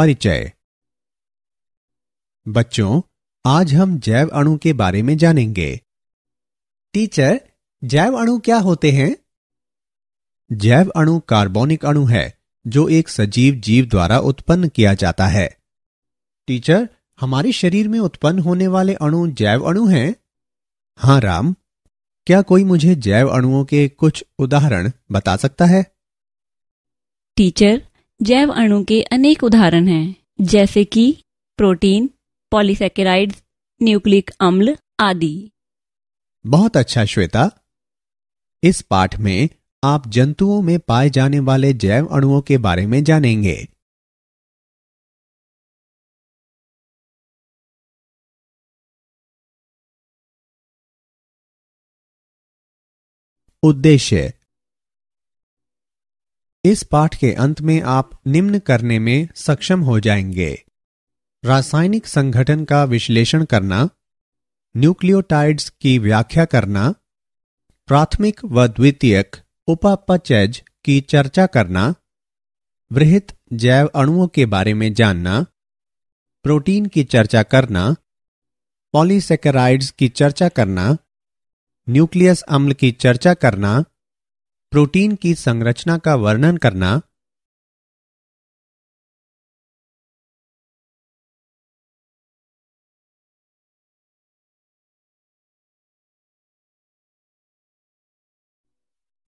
परिचय बच्चों आज हम जैव अणु के बारे में जानेंगे टीचर जैव अणु क्या होते हैं जैव अणु कार्बोनिक अणु है जो एक सजीव जीव द्वारा उत्पन्न किया जाता है टीचर हमारे शरीर में उत्पन्न होने वाले अणु जैव अणु हैं हाँ राम क्या कोई मुझे जैव अणुओं के कुछ उदाहरण बता सकता है टीचर जैव अणु के अनेक उदाहरण हैं जैसे कि प्रोटीन पॉलीसेकेराइड न्यूक्लिक अम्ल आदि बहुत अच्छा श्वेता इस पाठ में आप जंतुओं में पाए जाने वाले जैव अणुओं के बारे में जानेंगे उद्देश्य इस पाठ के अंत में आप निम्न करने में सक्षम हो जाएंगे रासायनिक संगठन का विश्लेषण करना न्यूक्लियोटाइड्स की व्याख्या करना प्राथमिक व द्वितीयक उपापचैज की चर्चा करना वृहित जैव अणुओं के बारे में जानना प्रोटीन की चर्चा करना पॉलीसेकेराइड्स की चर्चा करना न्यूक्लियस अम्ल की चर्चा करना प्रोटीन की संरचना का वर्णन करना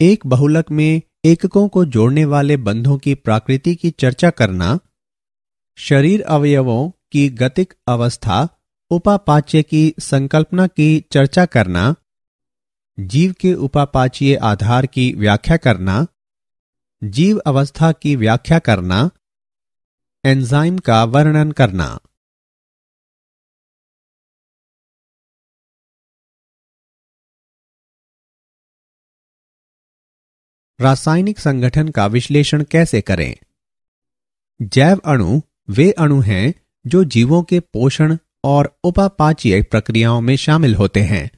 एक बहुलक में एककों को जोड़ने वाले बंधों की प्रकृति की चर्चा करना शरीर अवयवों की गतिक अवस्था उपापाच्य की संकल्पना की चर्चा करना जीव के उपापाचीय आधार की व्याख्या करना जीव अवस्था की व्याख्या करना एंजाइम का वर्णन करना रासायनिक संगठन का विश्लेषण कैसे करें जैव अणु वे अणु हैं जो जीवों के पोषण और उपापाचीय प्रक्रियाओं में शामिल होते हैं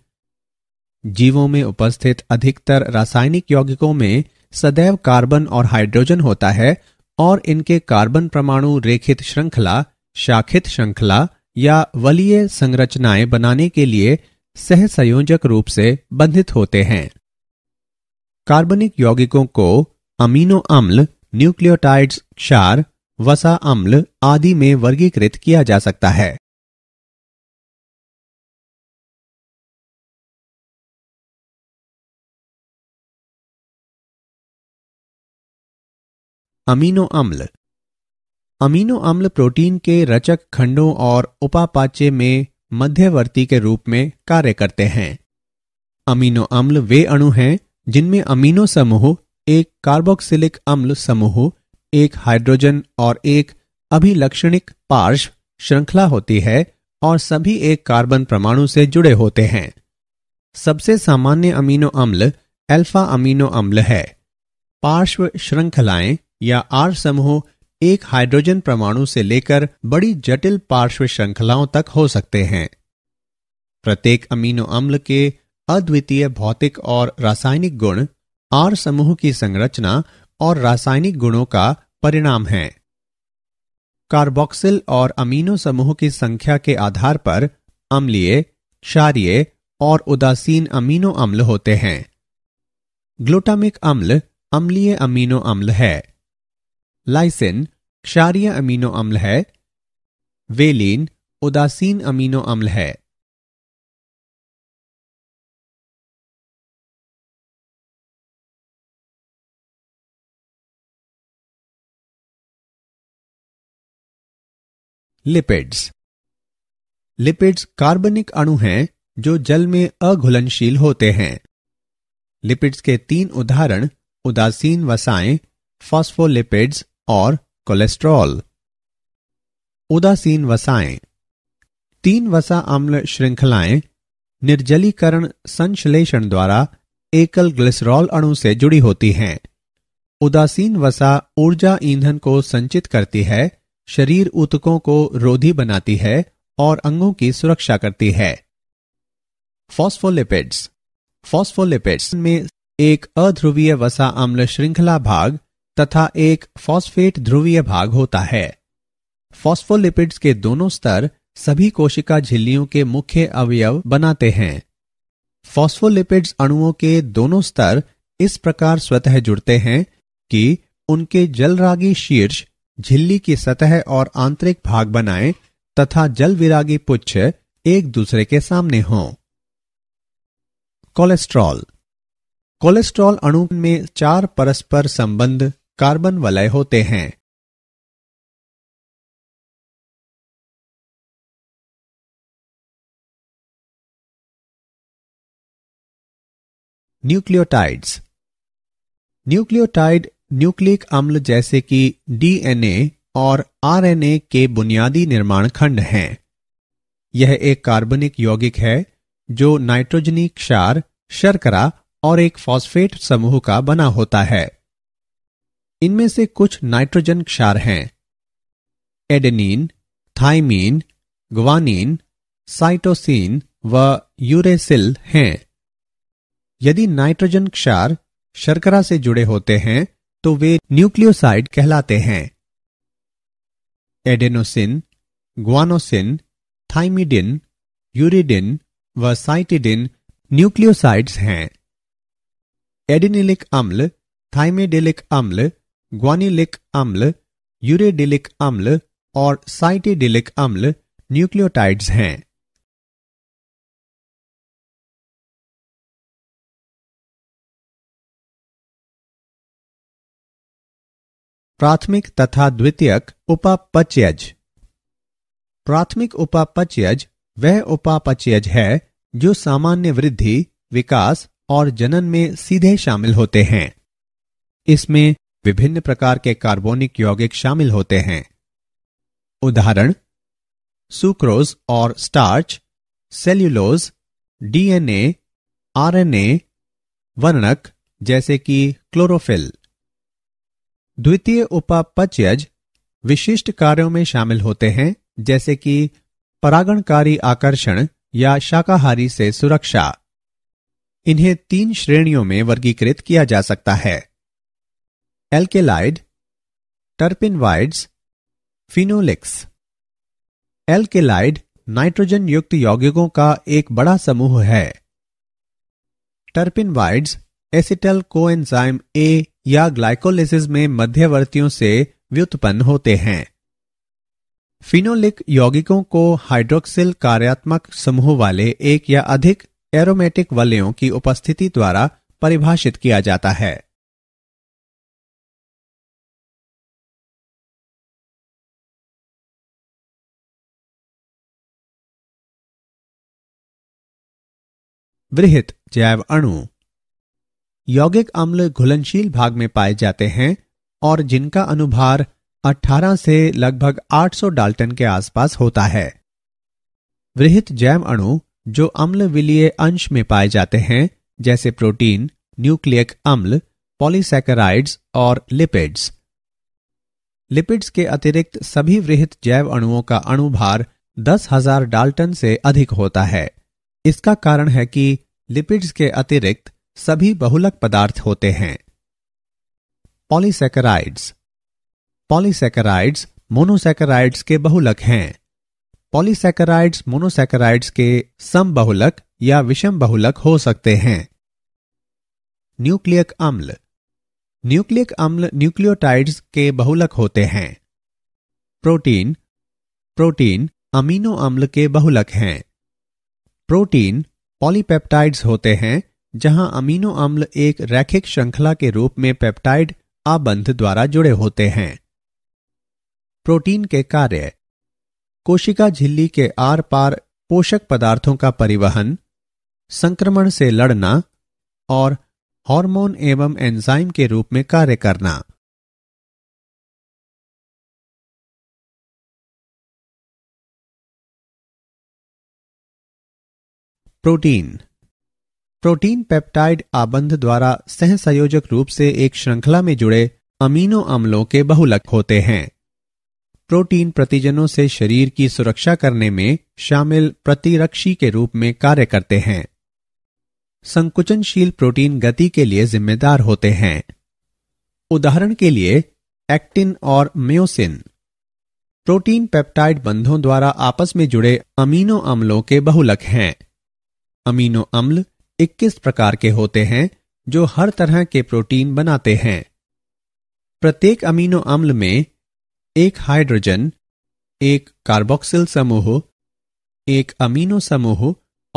जीवों में उपस्थित अधिकतर रासायनिक यौगिकों में सदैव कार्बन और हाइड्रोजन होता है और इनके कार्बन परमाणु रेखित श्रृंखला शाखित श्रृंखला या वलीय संरचनाएं बनाने के लिए सहसंयोजक रूप से बंधित होते हैं कार्बनिक यौगिकों को अमीनो अम्ल न्यूक्लियोटाइड्स क्षार वसा अम्ल आदि में वर्गीकृत किया जा सकता है अमीनो अम्ल अमीनो अम्ल प्रोटीन के रचक खंडों और उपापाच्य में मध्यवर्ती के रूप में कार्य करते हैं अमीनो अम्ल वे अणु हैं जिनमें अमीनो समूह एक कार्बोक्सिलिक अम्ल समूह एक हाइड्रोजन और एक अभिलक्षणिक पार्श्व श्रृंखला होती है और सभी एक कार्बन परमाणु से जुड़े होते हैं सबसे सामान्य अमीनो अम्ल अल्फा अमीनो अम्ल है पार्श्व श्रृंखलाएं या आर समूह एक हाइड्रोजन परमाणु से लेकर बड़ी जटिल पार्श्व श्रृंखलाओं तक हो सकते हैं प्रत्येक अमीनो अम्ल के अद्वितीय भौतिक और रासायनिक गुण आर समूह की संरचना और रासायनिक गुणों का परिणाम है कार्बोक्सिल और अमीनो समूह की संख्या के आधार पर अम्लीय क्षारिय और उदासीन अमीनो अम्ल होते हैं ग्लूटामिक अम्ल अम्लीय अमीनो अम्ल है लाइसिन क्षारीय अमीनो अम्ल है वेलिन उदासीन अमीनो अम्ल है लिपिड्स लिपिड्स कार्बनिक अणु हैं जो जल में अघुलनशील होते हैं लिपिड्स के तीन उदाहरण उदासीन वसाएं फॉस्फोलिपिड्स और कोलेस्ट्रॉल उदासीन वसाएं तीन वसा अम्ल श्रृंखलाएं निर्जलीकरण संश्लेषण द्वारा एकल ग्लिसरॉल अणु से जुड़ी होती हैं उदासीन वसा ऊर्जा ईंधन को संचित करती है शरीर ऊतकों को रोधी बनाती है और अंगों की सुरक्षा करती है फॉस्फोलिपिड्स फॉस्फोलिपिड्स में एक अध्रुवीय वसा अम्ल श्रृंखला भाग तथा एक फॉस्फेट ध्रुवीय भाग होता है फॉस्फोलिपिड्स के दोनों स्तर सभी कोशिका झिल्लियों के मुख्य अवयव बनाते हैं फॉस्फोलिपिड्स अणुओं के दोनों स्तर इस प्रकार स्वतः जुड़ते हैं कि उनके जलरागी शीर्ष झिल्ली की सतह और आंतरिक भाग बनाएं तथा जल विरागी पुच्छ एक दूसरे के सामने हों कोलेस्ट्रॉल कोलेस्ट्रॉल अणु में चार परस्पर संबंध कार्बन वलय होते हैं न्यूक्लियोटाइड्स न्यूक्लियोटाइड न्यूक्लिक अम्ल जैसे कि डीएनए और आरएनए के बुनियादी निर्माण खंड हैं यह एक कार्बनिक यौगिक है जो नाइट्रोजनी क्षार शर्करा और एक फॉस्फेट समूह का बना होता है इनमें से कुछ नाइट्रोजन क्षार हैं एडेनिन थाइमीन ग्वानिन साइटोसिन व यूरेसिल हैं यदि नाइट्रोजन क्षार शर्करा से जुड़े होते हैं तो वे न्यूक्लियोसाइड कहलाते हैं एडेनोसिन ग्वानोसिन थाइमिडिन यूरिडिन व साइटिडिन न्यूक्लियोसाइड्स हैं एडिनिलिक अम्ल थाइमेडेलिक अम्ल ग्वानिलिक अम्ल यूरेडिलिक अम्ल और साइटेडिलिक अम्ल न्यूक्लियोटाइड्स हैं प्राथमिक तथा द्वितीयक उपापचयज प्राथमिक उपापचयज वह उपापचयज है जो सामान्य वृद्धि विकास और जनन में सीधे शामिल होते हैं इसमें विभिन्न प्रकार के कार्बोनिक यौगिक शामिल होते हैं उदाहरण सुक्रोज और स्टार्च सेल्यूलोज डीएनए आरएनए वर्णक जैसे कि क्लोरोफिल द्वितीय उपापचयज विशिष्ट कार्यों में शामिल होते हैं जैसे कि परागणकारी आकर्षण या शाकाहारी से सुरक्षा इन्हें तीन श्रेणियों में वर्गीकृत किया जा सकता है alkaloid terpenoids phenolics alkaloid nitrogen युक्त यौगिकों का एक बड़ा समूह है टर्पिनवाइड्स एसिटल कोएंजाइम ए या ग्लाइकोलिसिस में मध्यवर्तियों से व्युत्पन्न होते हैं फिनोलिक यौगिकों को हाइड्रोक्सिल कार्यात्मक समूह वाले एक या अधिक एरोमेटिक वलयों की उपस्थिति द्वारा परिभाषित किया जाता है वृहित जैव अणु यौगिक अम्ल घुलनशील भाग में पाए जाते हैं और जिनका अनुभार 18 से लगभग 800 डाल्टन के आसपास होता है वृहित जैव अणु जो अम्ल विलीय अंश में पाए जाते हैं जैसे प्रोटीन न्यूक्लियक अम्ल पॉलीसेकेराइड्स और लिपिड्स लिपिड्स के अतिरिक्त सभी वृहित जैव अणुओं का अणुभार दस हजार डाल्टन से अधिक होता है इसका कारण है कि लिपिड्स के अतिरिक्त सभी बहुलक पदार्थ होते हैं पॉलीसेकेराइड्स पॉलीसेकेराइड्स मोनोसेकेराइड्स के बहुलक हैं पॉलीसेकेराइड्स मोनोसेकेराइड्स के समबहुलक या विषम बहुलक हो सकते हैं न्यूक्लियक अम्ल न्यूक्लियक अम्ल न्यूक्लियोटाइड्स के बहुलक होते हैं प्रोटीन प्रोटीन अमीनो अम्ल के बहुलक हैं प्रोटीन पॉलीपेप्टाइड्स होते हैं जहां अमीनो अम्ल एक रैखिक श्रृंखला के रूप में पेप्टाइड आबंध द्वारा जुड़े होते हैं प्रोटीन के कार्य कोशिका झिल्ली के आर पार पोषक पदार्थों का परिवहन संक्रमण से लड़ना और हार्मोन एवं एंजाइम के रूप में कार्य करना प्रोटीन प्रोटीन पेप्टाइड आबंध द्वारा सह संयोजक रूप से एक श्रृंखला में जुड़े अमीनो अम्लों के बहुलक होते हैं प्रोटीन प्रतिजनों से शरीर की सुरक्षा करने में शामिल प्रतिरक्षी के रूप में कार्य करते हैं संकुचनशील प्रोटीन गति के लिए जिम्मेदार होते हैं उदाहरण के लिए एक्टिन और म्योसिन प्रोटीन पेप्टाइड बंधों द्वारा आपस में जुड़े अमीनो अम्लों के बहुलक हैं अमीनो अम्ल 21 प्रकार के होते हैं जो हर तरह के प्रोटीन बनाते हैं प्रत्येक अमीनो अम्ल में एक हाइड्रोजन एक कार्बोक्सिल समूह एक अमीनो समूह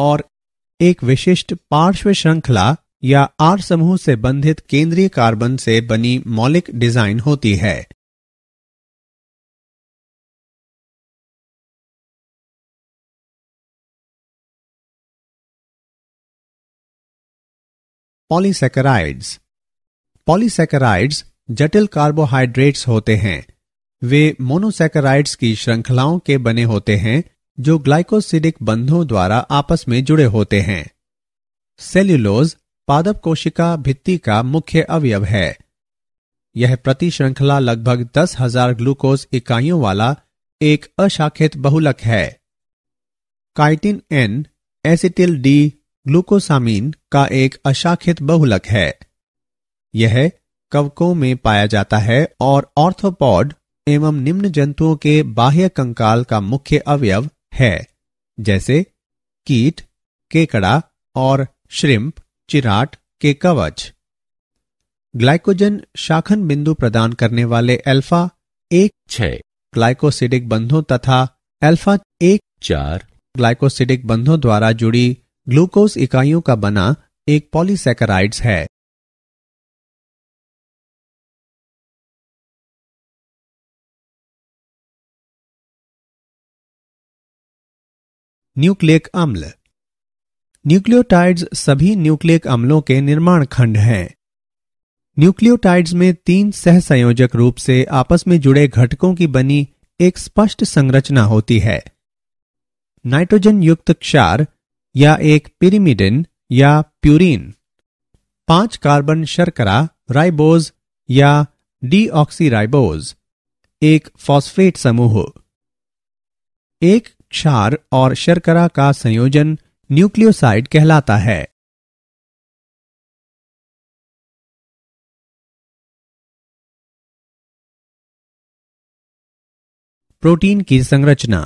और एक विशिष्ट पार्श्व श्रृंखला या आर समूह से बंधित केंद्रीय कार्बन से बनी मौलिक डिजाइन होती है पॉलीसेकेराइड्स पॉलीसेकेराइड्स जटिल कार्बोहाइड्रेट्स होते हैं वे मोनोसेकेराइड्स की श्रृंखलाओं के बने होते हैं जो ग्लाइकोसिडिक बंधों द्वारा आपस में जुड़े होते हैं सेल्यूलोज पादप कोशिका भित्ति का मुख्य अवयव है यह प्रति श्रृंखला लगभग दस हजार ग्लूकोज इकाइयों वाला एक अशाखित बहुलक है chitin N acetyl D glucosamine का एक अशाखित बहुलक है यह कवकों में पाया जाता है और ऑर्थोपॉड एवं निम्न जंतुओं के बाह्य कंकाल का मुख्य अवयव है जैसे कीट केकड़ा और श्रिम्प चिराट के कवच ग्लाइकोजन शाखन बिंदु प्रदान करने वाले अल्फा एक छ ग्लाइकोसिडिक बंधों तथा अल्फा एक चार ग्लाइकोसिडिक बंधों द्वारा जुड़ी ग्लूकोज इकाइयों का बना एक पॉलीसेकेराइड्स है न्यूक्लिक अम्ल न्यूक्लियोटाइड्स सभी न्यूक्लिक अम्लों के निर्माण खंड हैं न्यूक्लियोटाइड्स में तीन सहसंयोजक रूप से आपस में जुड़े घटकों की बनी एक स्पष्ट संरचना होती है नाइट्रोजन युक्त क्षार या एक पिरिमिडिन या प्यूरिन पांच कार्बन शर्करा राइबोज या डीऑक्सीराइबोज एक फॉस्फेट समूह एक क्षार और शर्करा का संयोजन न्यूक्लियोसाइड कहलाता है प्रोटीन की संरचना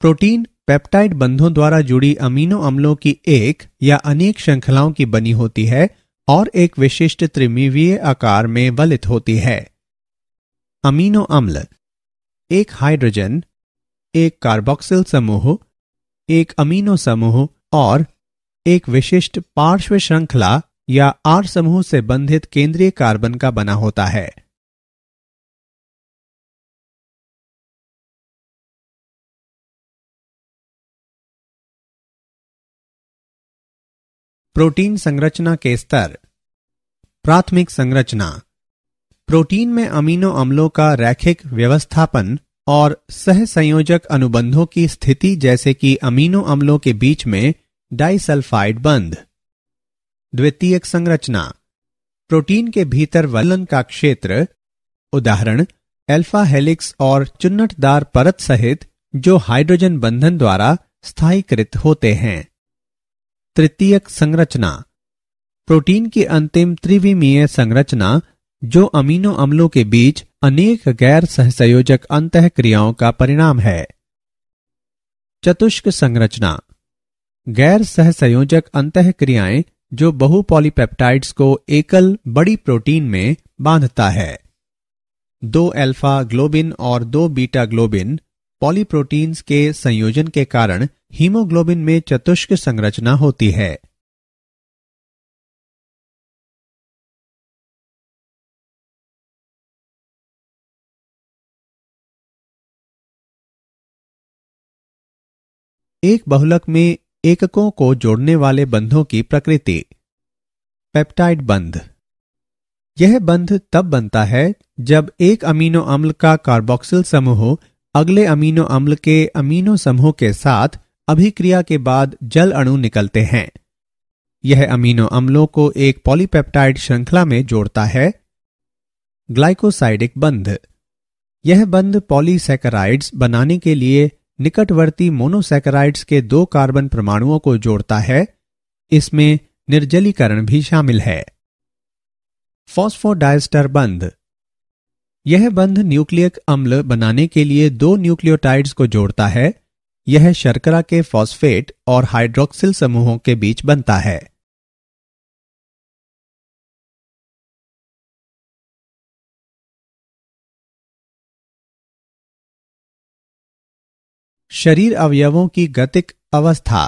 प्रोटीन पेप्टाइड बंधों द्वारा जुड़ी अमीनो अम्लों की एक या अनेक श्रृंखलाओं की बनी होती है और एक विशिष्ट त्रिमीवीय आकार में वलित होती है अमीनो अम्ल एक हाइड्रोजन एक कार्बोक्सिल समूह एक अमीनो समूह और एक विशिष्ट पार्श्व श्रृंखला या आर समूह से बंधित केंद्रीय कार्बन का बना होता है प्रोटीन संरचना के स्तर प्राथमिक संरचना प्रोटीन में अमीनो अम्लों का रैखिक व्यवस्थापन और सहसंयोजक अनुबंधों की स्थिति जैसे कि अमीनो अम्लों के बीच में डाइसल्फाइड बंध द्वितीयक संरचना प्रोटीन के भीतर वलन का क्षेत्र उदाहरण अल्फा हेलिक्स और चुन्नटदार परत सहित जो हाइड्रोजन बंधन द्वारा स्थायीकृत होते हैं तृतीयक संरचना प्रोटीन की अंतिम त्रिविमीय संरचना जो अमीनो अम्लों के बीच अनेक गैर सहसंयोजक अंत क्रियाओं का परिणाम है चतुष्क संरचना गैर सहसंयोजक अंत क्रियाएं जो बहु पॉलीपेप्टाइड्स को एकल बड़ी प्रोटीन में बांधता है दो अल्फा ग्लोबिन और दो बीटा ग्लोबिन पॉलीप्रोटीन्स के संयोजन के कारण हीमोग्लोबिन में चतुष्क संरचना होती है एक बहुलक में एककों को जोड़ने वाले बंधों की प्रकृति पेप्टाइड बंध यह बंध तब बनता है जब एक अमीनो अम्ल का कार्बोक्सिल समूह अगले अमीनो अम्ल के अमीनो समूह के साथ अभिक्रिया के बाद जल अणु निकलते हैं यह अमीनो अम्लों को एक पॉलीपेप्टाइड श्रृंखला में जोड़ता है ग्लाइकोसाइडिक बंध यह बंध पॉलीसेकेराइड्स बनाने के लिए निकटवर्ती मोनोसेकेराइड्स के दो कार्बन परमाणुओं को जोड़ता है इसमें निर्जलीकरण भी शामिल है फॉस्फोडाइस्टर बंध यह बंध न्यूक्लियक अम्ल बनाने के लिए दो न्यूक्लियोटाइड्स को जोड़ता है यह शर्करा के फॉस्फेट और हाइड्रोक्सिल समूहों के बीच बनता है शरीर अवयवों की गतिक अवस्था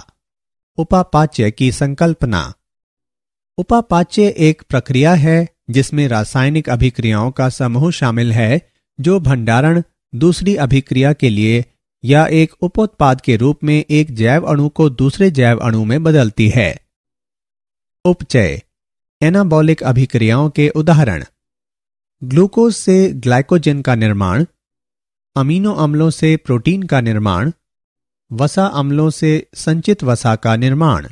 उपापाच्य की संकल्पना उपापाच्य एक प्रक्रिया है जिसमें रासायनिक अभिक्रियाओं का समूह शामिल है जो भंडारण दूसरी अभिक्रिया के लिए या एक उपोत्पाद के रूप में एक जैव अणु को दूसरे जैव अणु में बदलती है उपचय एनाबॉलिक अभिक्रियाओं के उदाहरण ग्लूकोज से ग्लाइकोजन का निर्माण अमीनो अम्लों से प्रोटीन का निर्माण वसा अम्लों से संचित वसा का निर्माण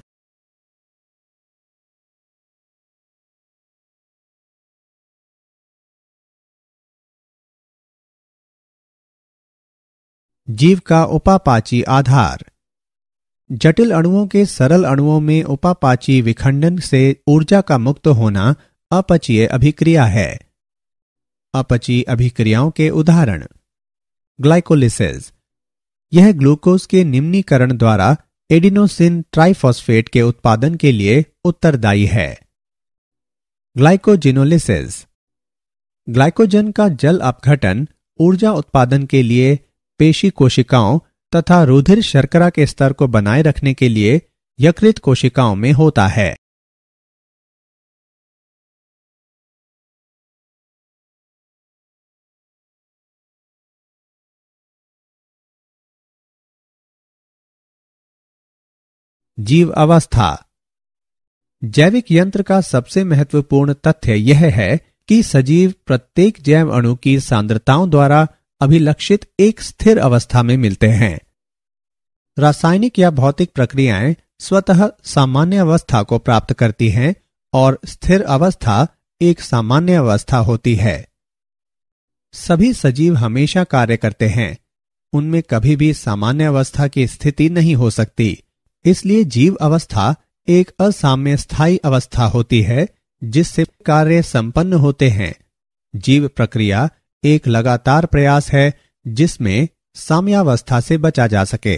जीव का उपापाची आधार जटिल अणुओं के सरल अणुओं में उपापाची विखंडन से ऊर्जा का मुक्त होना अपचीय अभिक्रिया है अपची अभिक्रियाओं के उदाहरण ग्लाइकोलिसिस यह ग्लूकोज के निम्नीकरण द्वारा एडिनोसिन ट्राइफॉस्फेट के उत्पादन के लिए उत्तरदायी है ग्लाइकोजिनोलिसिस ग्लाइकोजन का जल अपघटन ऊर्जा उत्पादन के लिए पेशी कोशिकाओं तथा रुधिर शर्करा के स्तर को बनाए रखने के लिए यकृत कोशिकाओं में होता है जीव अवस्था जैविक यंत्र का सबसे महत्वपूर्ण तथ्य यह है कि सजीव प्रत्येक जैव अणु की सांद्रताओं द्वारा अभिलक्षित एक स्थिर अवस्था में मिलते हैं रासायनिक या भौतिक प्रक्रियाएं स्वतः सामान्य अवस्था को प्राप्त करती हैं और स्थिर अवस्था एक सामान्य अवस्था होती है सभी सजीव हमेशा कार्य करते हैं उनमें कभी भी सामान्य अवस्था की स्थिति नहीं हो सकती इसलिए जीव अवस्था एक असाम्य स्थायी अवस्था होती है जिससे कार्य संपन्न होते हैं जीव प्रक्रिया एक लगातार प्रयास है जिसमें साम्यावस्था से बचा जा सके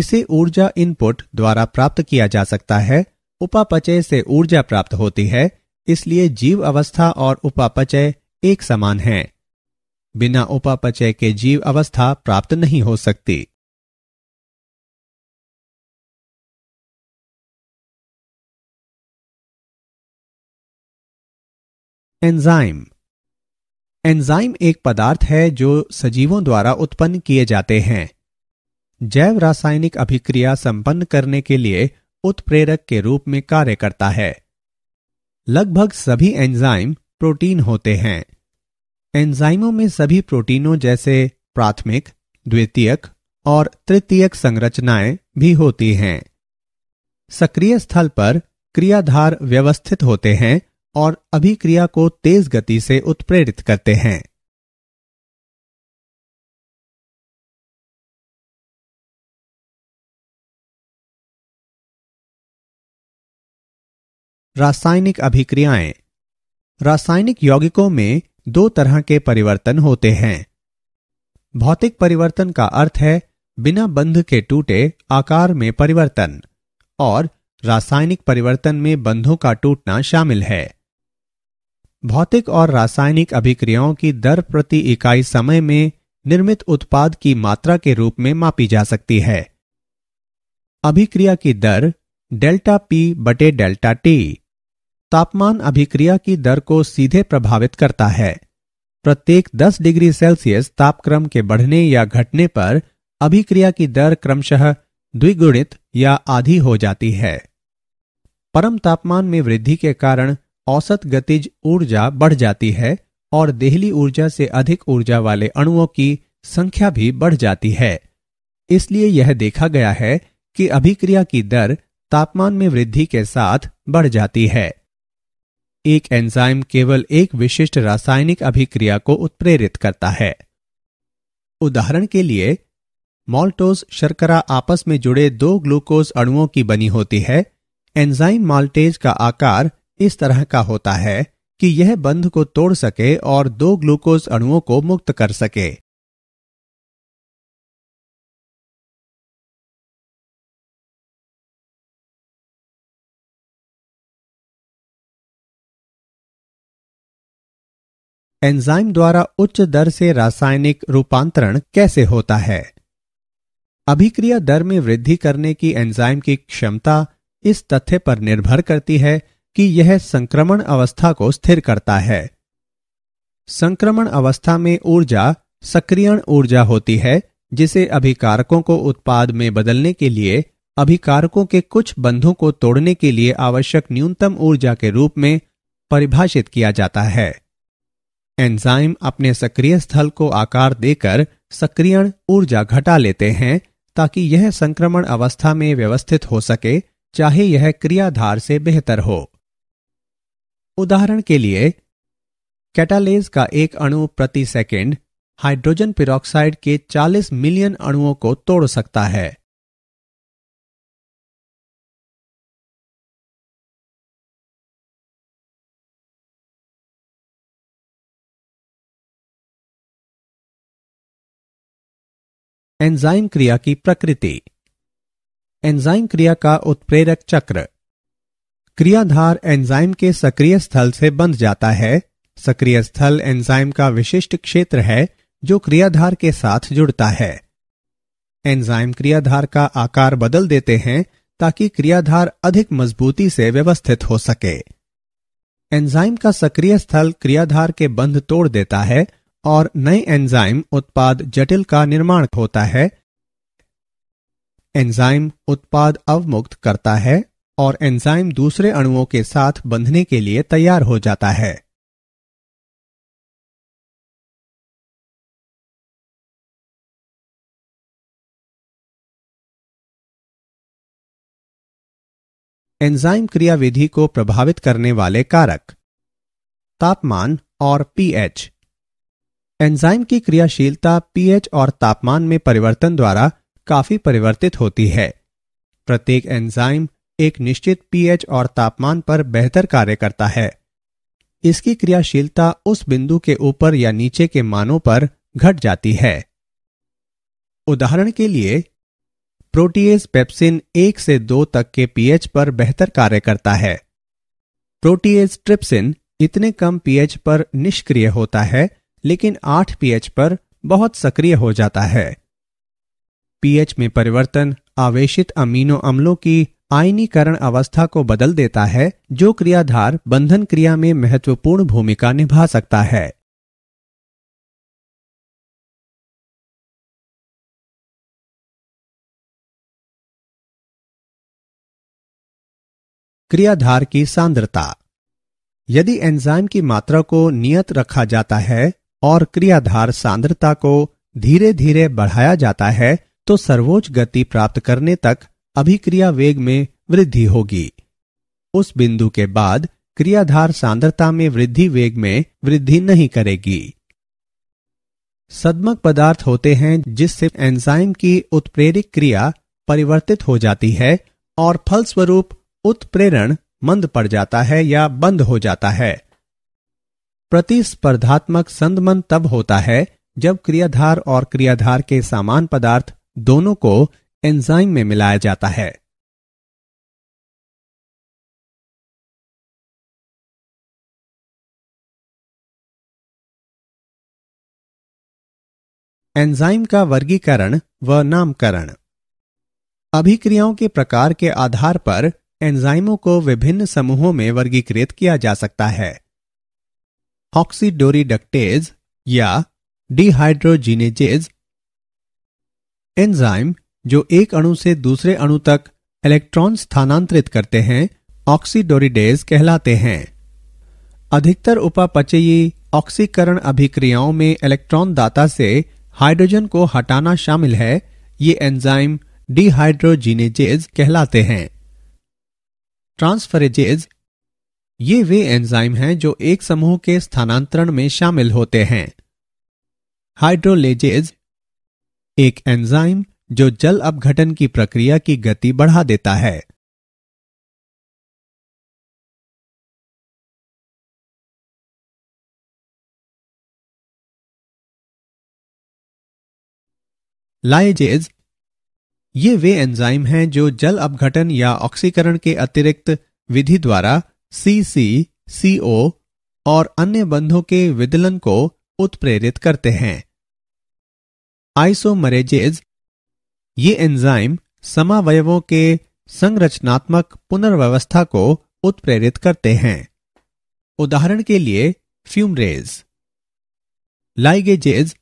इसे ऊर्जा इनपुट द्वारा प्राप्त किया जा सकता है उपापचय से ऊर्जा प्राप्त होती है इसलिए जीव अवस्था और उपापचय एक समान है बिना उपापचय के जीव अवस्था प्राप्त नहीं हो सकती एंजाइम एंजाइम एक पदार्थ है जो सजीवों द्वारा उत्पन्न किए जाते हैं जैव रासायनिक अभिक्रिया संपन्न करने के लिए उत्प्रेरक के रूप में कार्य करता है लगभग सभी एंजाइम प्रोटीन होते हैं एंजाइमों में सभी प्रोटीनों जैसे प्राथमिक द्वितीयक और तृतीयक संरचनाएं भी होती हैं सक्रिय स्थल पर क्रियाधार व्यवस्थित होते हैं और अभिक्रिया को तेज गति से उत्प्रेरित करते हैं रासायनिक अभिक्रियाएं रासायनिक यौगिकों में दो तरह के परिवर्तन होते हैं भौतिक परिवर्तन का अर्थ है बिना बंध के टूटे आकार में परिवर्तन और रासायनिक परिवर्तन में बंधों का टूटना शामिल है भौतिक और रासायनिक अभिक्रियाओं की दर प्रति इकाई समय में निर्मित उत्पाद की मात्रा के रूप में मापी जा सकती है अभिक्रिया की दर डेल्टा पी बटे डेल्टा टी तापमान अभिक्रिया की दर को सीधे प्रभावित करता है प्रत्येक 10 डिग्री सेल्सियस तापक्रम के बढ़ने या घटने पर अभिक्रिया की दर क्रमशः द्विगुणित या आधी हो जाती है परम तापमान में वृद्धि के कारण औसत गतिज ऊर्जा बढ़ जाती है और देहली ऊर्जा से अधिक ऊर्जा वाले अणुओं की संख्या भी बढ़ जाती है इसलिए यह देखा गया है कि अभिक्रिया की दर तापमान में वृद्धि के साथ बढ़ जाती है एक एंजाइम केवल एक विशिष्ट रासायनिक अभिक्रिया को उत्प्रेरित करता है उदाहरण के लिए माल्टोज शर्करा आपस में जुड़े दो ग्लूकोज अणुओं की बनी होती है एंजाइम माल्टेज का आकार इस तरह का होता है कि यह बंध को तोड़ सके और दो ग्लूकोज अणुओं को मुक्त कर सके एंजाइम द्वारा उच्च दर से रासायनिक रूपांतरण कैसे होता है अभिक्रिया दर में वृद्धि करने की एंजाइम की क्षमता इस तथ्य पर निर्भर करती है कि यह संक्रमण अवस्था को स्थिर करता है संक्रमण अवस्था में ऊर्जा सक्रियण ऊर्जा होती है जिसे अभिकारकों को उत्पाद में बदलने के लिए अभिकारकों के कुछ बंधों को तोड़ने के लिए आवश्यक न्यूनतम ऊर्जा के रूप में परिभाषित किया जाता है एंजाइम अपने सक्रिय स्थल को आकार देकर सक्रियण ऊर्जा घटा लेते हैं ताकि यह संक्रमण अवस्था में व्यवस्थित हो सके चाहे यह क्रियाधार से बेहतर हो उदाहरण के लिए कैटालेज का एक अणु प्रति सेकेंड हाइड्रोजन पेरोक्साइड के 40 मिलियन अणुओं को तोड़ सकता है एंजाइम क्रिया की प्रकृति एंजाइम क्रिया का उत्प्रेरक चक्र क्रियाधार एंजाइम के सक्रिय स्थल से बंध जाता है सक्रिय स्थल एंजाइम का विशिष्ट क्षेत्र है जो क्रियाधार के साथ जुड़ता है एंजाइम क्रियाधार का आकार बदल देते हैं ताकि क्रियाधार अधिक मजबूती से व्यवस्थित हो सके एंजाइम का सक्रिय स्थल क्रियाधार के बंध तोड़ देता है और नए एंजाइम उत्पाद जटिल का निर्माण होता है एंजाइम उत्पाद अवमुक्त करता है और एंजाइम दूसरे अणुओं के साथ बंधने के लिए तैयार हो जाता है एंजाइम क्रियाविधि को प्रभावित करने वाले कारक तापमान और पीएच एंजाइम की क्रियाशीलता पीएच और तापमान में परिवर्तन द्वारा काफी परिवर्तित होती है प्रत्येक एंजाइम एक निश्चित पीएच और तापमान पर बेहतर कार्य करता है इसकी क्रियाशीलता उस बिंदु के ऊपर या नीचे के मानों पर घट जाती है उदाहरण के लिए प्रोटीएस पेप्सिन एक से दो तक के पीएच पर बेहतर कार्य करता है प्रोटीएस ट्रिप्सिन इतने कम पीएच पर निष्क्रिय होता है लेकिन आठ पीएच पर बहुत सक्रिय हो जाता है पीएच में परिवर्तन आवेशित अमीनो अम्लों की आयनीकरण अवस्था को बदल देता है जो क्रियाधार बंधन क्रिया में महत्वपूर्ण भूमिका निभा सकता है क्रियाधार की सांद्रता यदि एंजाइम की मात्रा को नियत रखा जाता है और क्रियाधार सांद्रता को धीरे धीरे बढ़ाया जाता है तो सर्वोच्च गति प्राप्त करने तक अभिक्रिया वेग में वृद्धि होगी उस बिंदु के बाद क्रियाधार सांद्रता में वृद्धि वेग में वृद्धि नहीं करेगी सदमक पदार्थ होते हैं जिससे एंजाइम की उत्प्रेरक क्रिया परिवर्तित हो जाती है और फलस्वरूप उत्प्रेरण मंद पड़ जाता है या बंद हो जाता है प्रतिस्पर्धात्मक संदमन तब होता है जब क्रियाधार और क्रियाधार के समान पदार्थ दोनों को एंजाइम में मिलाया जाता है एंजाइम का वर्गीकरण व नामकरण अभिक्रियाओं के प्रकार के आधार पर एंजाइमों को विभिन्न समूहों में वर्गीकृत किया जा सकता है ऑक्सीडोरीडक्टेज या डिहाइड्रोजिनेजेज एंजाइम जो एक अणु से दूसरे अणु तक इलेक्ट्रॉन स्थानांतरित करते हैं ऑक्सीडोरिडेज कहलाते हैं अधिकतर उपापचयी ऑक्सीकरण अभिक्रियाओं में इलेक्ट्रॉन दाता से हाइड्रोजन को हटाना शामिल है ये एंजाइम डिहाइड्रोजिनेजेज कहलाते हैं ट्रांसफरेजेज ये वे एंजाइम हैं जो एक समूह के स्थानांतरण में शामिल होते हैं हाइड्रोलेजेज एक एंजाइम जो जल अपघटन की प्रक्रिया की गति बढ़ा देता है लाइजेज ये वे एंजाइम हैं जो जल अपघटन या ऑक्सीकरण के अतिरिक्त विधि द्वारा सी सी सी ओ और अन्य बंधों के विदलन को उत्प्रेरित करते हैं आइसोमरेजेज ये एंजाइम समावयवों के संरचनात्मक पुनर्व्यवस्था को उत्प्रेरित करते हैं उदाहरण के लिए फ्यूमरेज लाइगेजेज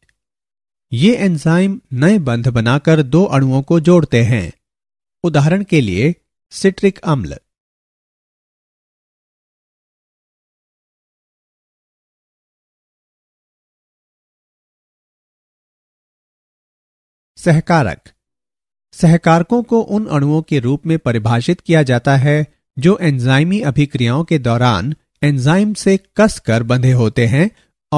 ये एंजाइम नए बंध बनाकर दो अणुओं को जोड़ते हैं उदाहरण के लिए सिट्रिक अम्ल सहकारक सहकारकों को उन अणुओं के रूप में परिभाषित किया जाता है जो एंजाइमी अभिक्रियाओं के दौरान एंजाइम से कसकर बंधे होते हैं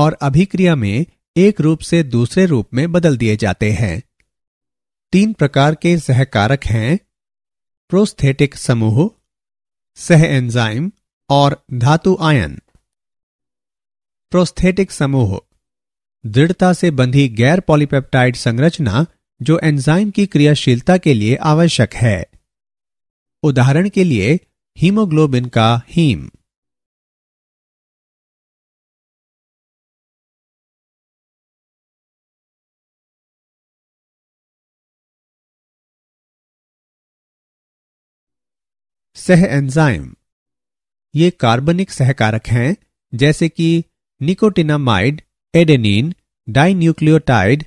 और अभिक्रिया में एक रूप से दूसरे रूप में बदल दिए जाते हैं तीन प्रकार के सहकारक हैं प्रोस्थेटिक समूह सह एंजाइम और धातु आयन प्रोस्थेटिक समूह दृढ़ता से बंधी गैर पॉलीपेप्टाइड संरचना जो एंजाइम की क्रियाशीलता के लिए आवश्यक है उदाहरण के लिए हीमोग्लोबिन का हीम सह एंजाइम ये कार्बनिक सहकारक हैं जैसे कि निकोटिनामाइड एडेनिन डाइन्यूक्लियोटाइड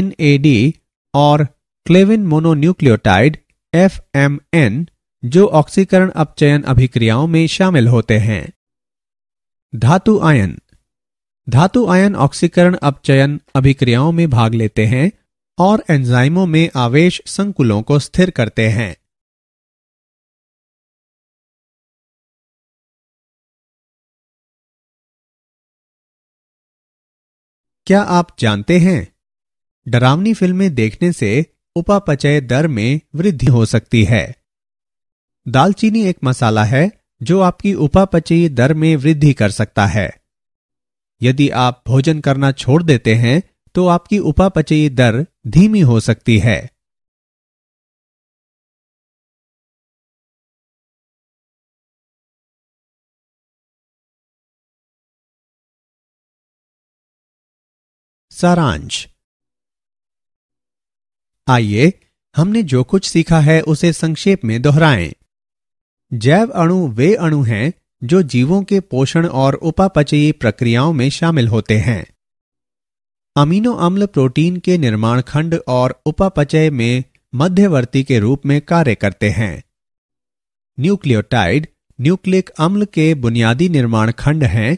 एनएडी और flavin mononucleotide F M N जो ऑक्सीकरण अपचयन अभिक्रियाओं में शामिल होते हैं धातु आयन धातु आयन ऑक्सीकरण अपचयन अभिक्रियाओं में भाग लेते हैं और एंजाइमों में आवेश संकुलों को स्थिर करते हैं क्या आप जानते हैं डरावनी फिल्में देखने से उपापचय दर में वृद्धि हो सकती है दालचीनी एक मसाला है जो आपकी उपापचय दर में वृद्धि कर सकता है यदि आप भोजन करना छोड़ देते हैं तो आपकी उपापचय दर धीमी हो सकती है सारांश आइए हमने जो कुछ सीखा है उसे संक्षेप में दोहराएं। जैव अणु वे अणु हैं जो जीवों के पोषण और उपापचयी प्रक्रियाओं में शामिल होते हैं अमीनो अम्ल प्रोटीन के निर्माण खंड और उपापचय में मध्यवर्ती के रूप में कार्य करते हैं न्यूक्लियोटाइड न्यूक्लिक अम्ल के बुनियादी निर्माण खंड हैं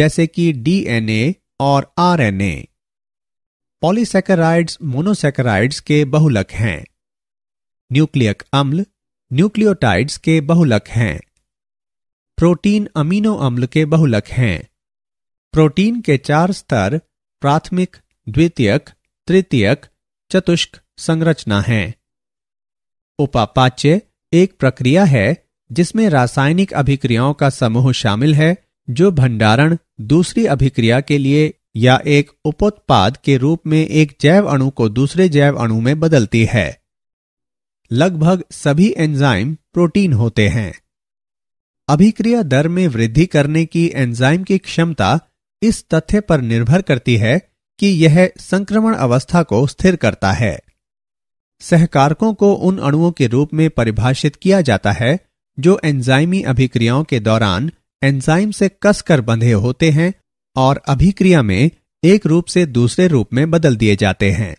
जैसे कि डीएनए और आरएनए। पॉलीसेकेराइड्स मोनोसेकेराइड्स के बहुलक हैं न्यूक्लियक अम्ल न्यूक्लियोटाइड्स के बहुलक हैं प्रोटीन अमीनो अम्ल के बहुलक हैं प्रोटीन के चार स्तर प्राथमिक द्वितीयक तृतीयक चतुष्क संरचना है उपापाच्य एक प्रक्रिया है जिसमें रासायनिक अभिक्रियाओं का समूह शामिल है जो भंडारण दूसरी अभिक्रिया के लिए या एक उपोत्पाद के रूप में एक जैव अणु को दूसरे जैव अणु में बदलती है लगभग सभी एंजाइम प्रोटीन होते हैं अभिक्रिया दर में वृद्धि करने की एंजाइम की क्षमता इस तथ्य पर निर्भर करती है कि यह संक्रमण अवस्था को स्थिर करता है सहकारकों को उन अणुओं के रूप में परिभाषित किया जाता है जो एंजाइमी अभिक्रियाओं के दौरान एंजाइम से कसकर बंधे होते हैं और अभिक्रिया में एक रूप से दूसरे रूप में बदल दिए जाते हैं